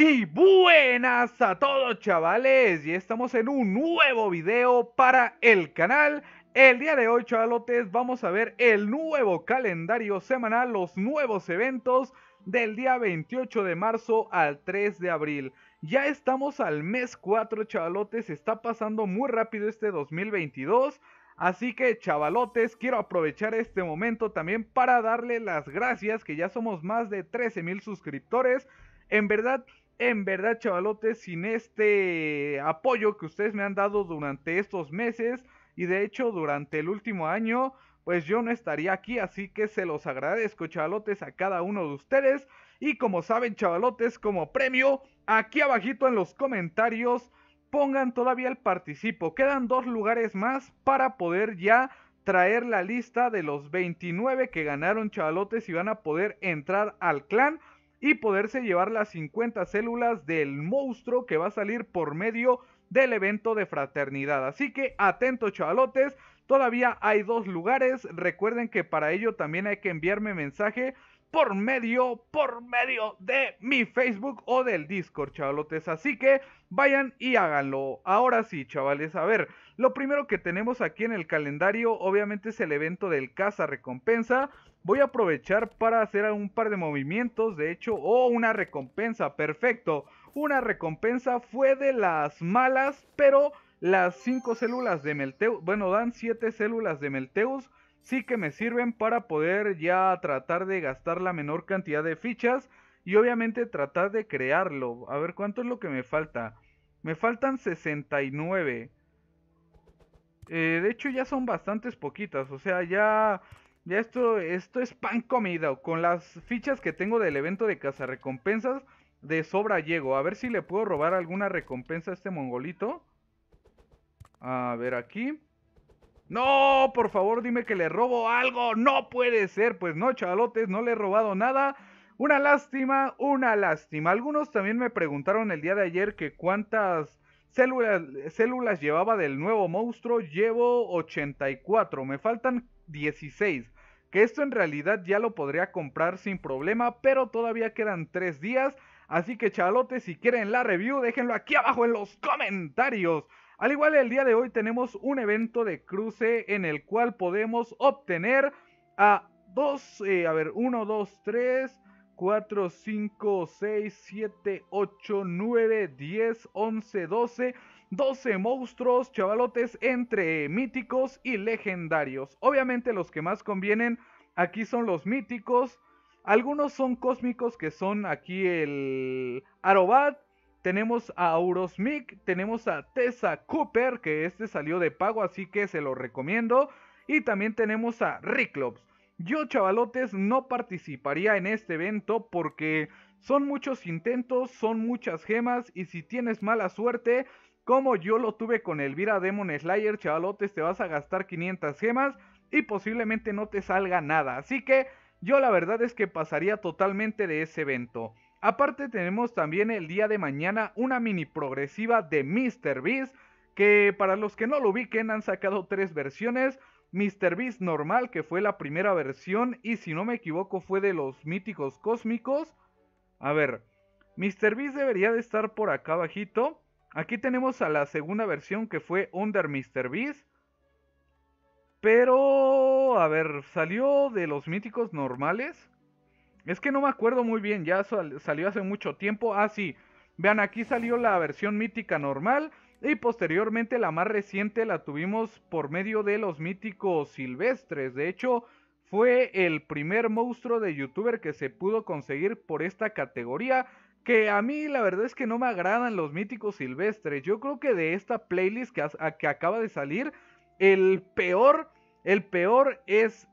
Y buenas a todos chavales, y estamos en un nuevo video para el canal El día de hoy chavalotes vamos a ver el nuevo calendario semanal, los nuevos eventos del día 28 de marzo al 3 de abril Ya estamos al mes 4 chavalotes, está pasando muy rápido este 2022 Así que chavalotes, quiero aprovechar este momento también para darle las gracias que ya somos más de 13 mil suscriptores en verdad, en verdad, chavalotes, sin este apoyo que ustedes me han dado durante estos meses y de hecho durante el último año, pues yo no estaría aquí, así que se los agradezco, chavalotes, a cada uno de ustedes. Y como saben, chavalotes, como premio, aquí abajito en los comentarios pongan todavía el participo. Quedan dos lugares más para poder ya traer la lista de los 29 que ganaron, chavalotes, y van a poder entrar al clan y poderse llevar las 50 células del monstruo que va a salir por medio del evento de fraternidad. Así que atentos chavalotes, todavía hay dos lugares. Recuerden que para ello también hay que enviarme mensaje por medio, por medio de mi Facebook o del Discord, chavalotes. Así que vayan y háganlo. Ahora sí, chavales, a ver, lo primero que tenemos aquí en el calendario obviamente es el evento del Casa Recompensa. Voy a aprovechar para hacer un par de movimientos, de hecho, o oh, una recompensa, perfecto. Una recompensa fue de las malas, pero las 5 células de Melteus, bueno, dan 7 células de Melteus sí que me sirven para poder ya tratar de gastar la menor cantidad de fichas y obviamente tratar de crearlo. A ver cuánto es lo que me falta. Me faltan 69. Eh, de hecho ya son bastantes poquitas, o sea, ya ya esto esto es pan comido con las fichas que tengo del evento de cazarrecompensas de sobra llego. A ver si le puedo robar alguna recompensa a este mongolito. A ver aquí. No, por favor, dime que le robo algo. No puede ser. Pues no, chalotes, no le he robado nada. Una lástima, una lástima. Algunos también me preguntaron el día de ayer que cuántas células, células llevaba del nuevo monstruo. Llevo 84. Me faltan 16 que esto en realidad ya lo podría comprar sin problema, pero todavía quedan 3 días. Así que chalotes, si quieren la review, déjenlo aquí abajo en los comentarios. Al igual el día de hoy tenemos un evento de cruce en el cual podemos obtener a dos, eh, a ver, 1, 2, 3, 4, 5, 6, 7, 8, 9, 10, 11, 12. 12 monstruos, chavalotes, entre míticos y legendarios. Obviamente los que más convienen aquí son los míticos. Algunos son cósmicos que son aquí el Arobat, tenemos a Aurosmic, tenemos a Tessa Cooper, que este salió de pago, así que se lo recomiendo. Y también tenemos a Riclops. Yo, chavalotes, no participaría en este evento porque son muchos intentos, son muchas gemas y si tienes mala suerte, como yo lo tuve con Elvira Demon Slayer, chavalotes, te vas a gastar 500 gemas y posiblemente no te salga nada. Así que yo la verdad es que pasaría totalmente de ese evento. Aparte tenemos también el día de mañana una mini progresiva de Mr. Beast, que para los que no lo ubiquen han sacado tres versiones. Mr. Beast normal, que fue la primera versión y si no me equivoco fue de los míticos cósmicos. A ver, Mr. Beast debería de estar por acá bajito. Aquí tenemos a la segunda versión que fue Under Mr. Beast. Pero, a ver, salió de los míticos normales. Es que no me acuerdo muy bien, ya salió hace mucho tiempo. Ah, sí. Vean, aquí salió la versión mítica normal. Y posteriormente la más reciente la tuvimos por medio de los míticos silvestres. De hecho, fue el primer monstruo de youtuber que se pudo conseguir por esta categoría. Que a mí la verdad es que no me agradan los míticos silvestres. Yo creo que de esta playlist que, que acaba de salir, el peor, el peor es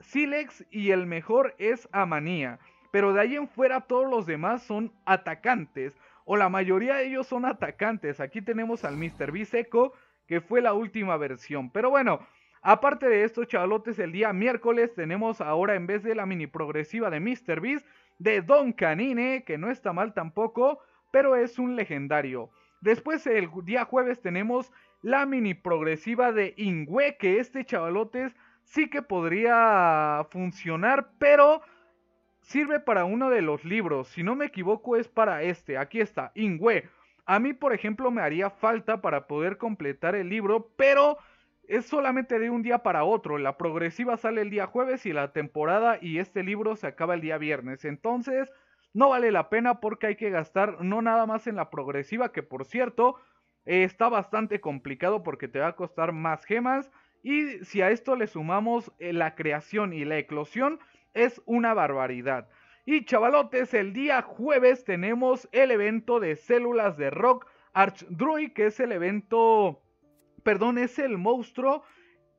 Silex y el mejor es Amanía. Pero de ahí en fuera todos los demás son atacantes. O la mayoría de ellos son atacantes. Aquí tenemos al Mr. Biseco, que fue la última versión. Pero bueno, Aparte de estos chavalotes, el día miércoles tenemos ahora en vez de la mini progresiva de Mr. Beast, de Don Canine, que no está mal tampoco, pero es un legendario. Después el día jueves tenemos la mini progresiva de Ingüe. que este chavalotes sí que podría funcionar, pero sirve para uno de los libros. Si no me equivoco, es para este. Aquí está, Ingüe. A mí, por ejemplo, me haría falta para poder completar el libro, pero es solamente de un día para otro. La progresiva sale el día jueves y la temporada y este libro se acaba el día viernes. Entonces, no vale la pena porque hay que gastar no nada más en la progresiva, que por cierto, eh, está bastante complicado porque te va a costar más gemas y si a esto le sumamos eh, la creación y la eclosión, es una barbaridad. Y chavalotes, el día jueves tenemos el evento de células de rock Archdruid, que es el evento, perdón, es el monstruo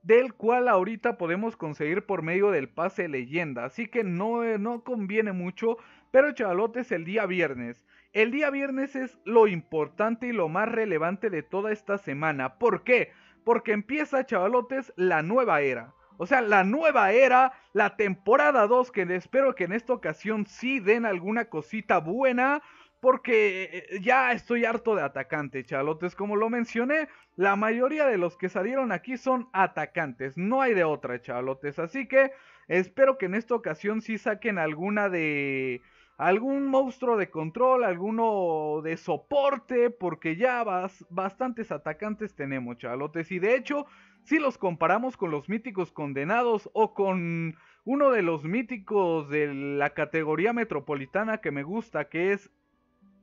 del cual ahorita podemos conseguir por medio del pase leyenda. Así que no, eh, no conviene mucho, pero chavalotes, el día viernes. El día viernes es lo importante y lo más relevante de toda esta semana. ¿Por qué? porque empieza, chavalotes, la nueva era. O sea, la nueva era, la temporada 2, que espero que en esta ocasión sí den alguna cosita buena. Porque eh, ya estoy harto de atacante, chavalotes Como lo mencioné, la mayoría de los que salieron aquí son atacantes. No hay de otra, chavalotes Así que espero que en esta ocasión sí saquen alguna de algún monstruo de control, alguno de soporte, porque ya bastantes atacantes tenemos, chalotes. Y de hecho, si los comparamos con los míticos condenados o con uno de los míticos de la categoría metropolitana que me gusta, que es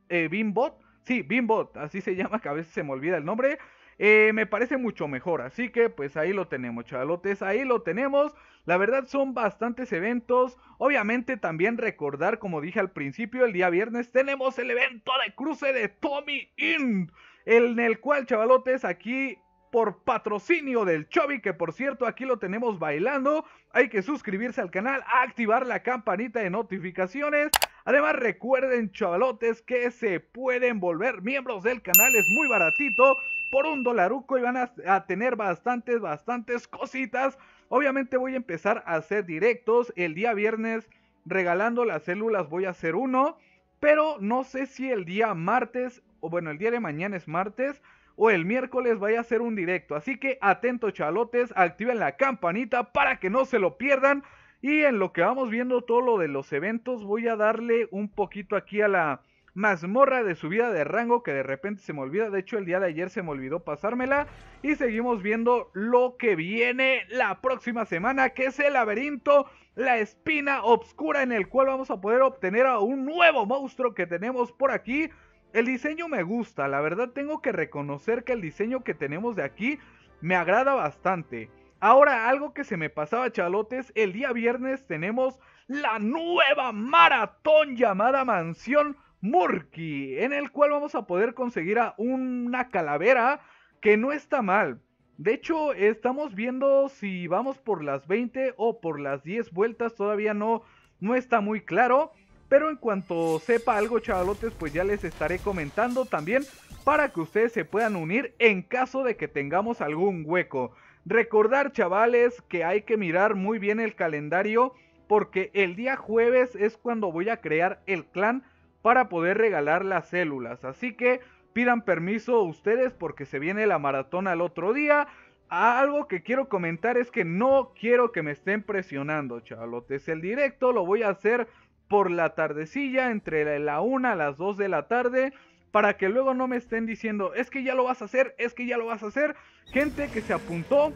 eh, Bimbot. Sí, Bimbot, así se llama, que a veces se me olvida el nombre. Eh, me parece mucho mejor. Así que pues ahí lo tenemos, chavalotes, ahí lo tenemos. La verdad son bastantes eventos. Obviamente también recordar, como dije al principio, el día viernes tenemos el evento de cruce de Tommy Inn. En el cual, chavalotes, aquí por patrocinio del Chobi, que por cierto aquí lo tenemos bailando. Hay que suscribirse al canal, activar la campanita de notificaciones. Además recuerden chavalotes que se pueden volver miembros del canal, es muy baratito por un dolaruco y van a, tener bastantes, bastantes cositas. Obviamente voy a empezar a hacer directos el día viernes regalando las células voy a hacer uno, pero no sé si el día martes, o bueno, el día de mañana es martes, o el miércoles vaya a hacer un directo. Así que atentos chalotes, activen la campanita para que no se lo pierdan. Y en lo que vamos viendo todo lo de los eventos, voy a darle un poquito aquí a la mazmorra de subida de rango que de repente se me olvida. De hecho, el día de ayer se me olvidó pasármela. Y seguimos viendo lo que viene la próxima semana, que es el laberinto, la espina oscura en el cual vamos a poder obtener a un nuevo monstruo que tenemos por aquí. El diseño me gusta, la verdad tengo que reconocer que el diseño que tenemos de aquí me agrada bastante. Ahora, algo que se me pasaba, chalotes, el día viernes tenemos la nueva maratón llamada Mansión Murky, en el cual vamos a poder conseguir a una calavera que no está mal. De hecho, estamos viendo si vamos por las 20 o por las 10 vueltas, todavía no, no está muy claro. Pero en cuanto sepa algo, chavalotes, pues ya les estaré comentando también para que ustedes se puedan unir en caso de que tengamos algún hueco. Recordar, chavales, que hay que mirar muy bien el calendario porque el día jueves es cuando voy a crear el clan para poder regalar las células. Así que pidan permiso ustedes porque se viene la maratón al otro día. Algo que quiero comentar es que no quiero que me estén presionando, chavalotes. El directo lo voy a hacer por la tardecilla, entre la 1 a las 2 de la tarde, para que luego no me estén diciendo, es que ya lo vas a hacer, es que ya lo vas a hacer. Gente que se apuntó,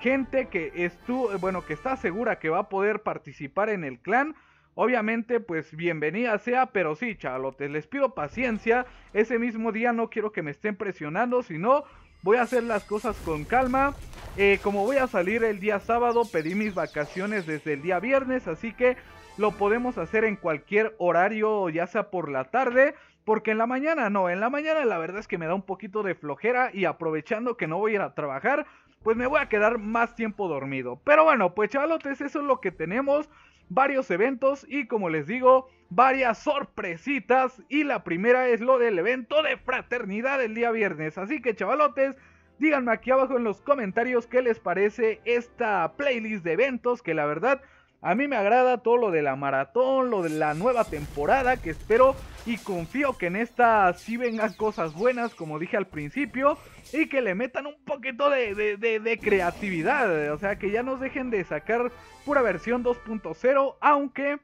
gente que estuvo, bueno, que está segura que va a poder participar en el clan, Obviamente, pues bienvenida sea, pero sí, chalotes, les pido paciencia. Ese mismo día no quiero que me estén presionando, sino voy a hacer las cosas con calma. Eh, como voy a salir el día sábado, pedí mis vacaciones desde el día viernes, así que lo podemos hacer en cualquier horario, ya sea por la tarde, porque en la mañana no, en la mañana la verdad es que me da un poquito de flojera y aprovechando que no voy a ir a trabajar, pues me voy a quedar más tiempo dormido. Pero bueno, pues chavalotes, eso es lo que tenemos varios eventos y como les digo, varias sorpresitas. Y la primera es lo del evento de fraternidad el día viernes. Así que chavalotes, díganme aquí abajo en los comentarios qué les parece esta playlist de eventos que la verdad a mí me agrada todo lo de la maratón, lo de la nueva temporada que espero y confío que en esta sí vengan cosas buenas, como dije al principio, y que le metan un poquito de, creatividad. O sea, que ya nos dejen de sacar pura versión 2.0, aunque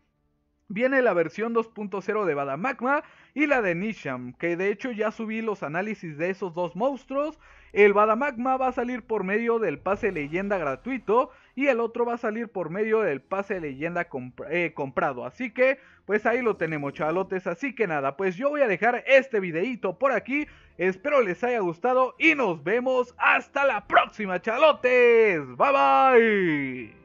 viene la versión 2.0 de Badamagma y la de Nisham, que de hecho ya subí los análisis de esos dos monstruos. El Badamagma va a salir por medio del pase leyenda gratuito y el otro va a salir por medio del pase leyenda eh, comprado. Así que, pues ahí lo tenemos, chalotes Así que nada, pues yo voy a dejar este videito por aquí. Espero les haya gustado y nos vemos hasta la próxima, chalotes. Bye bye.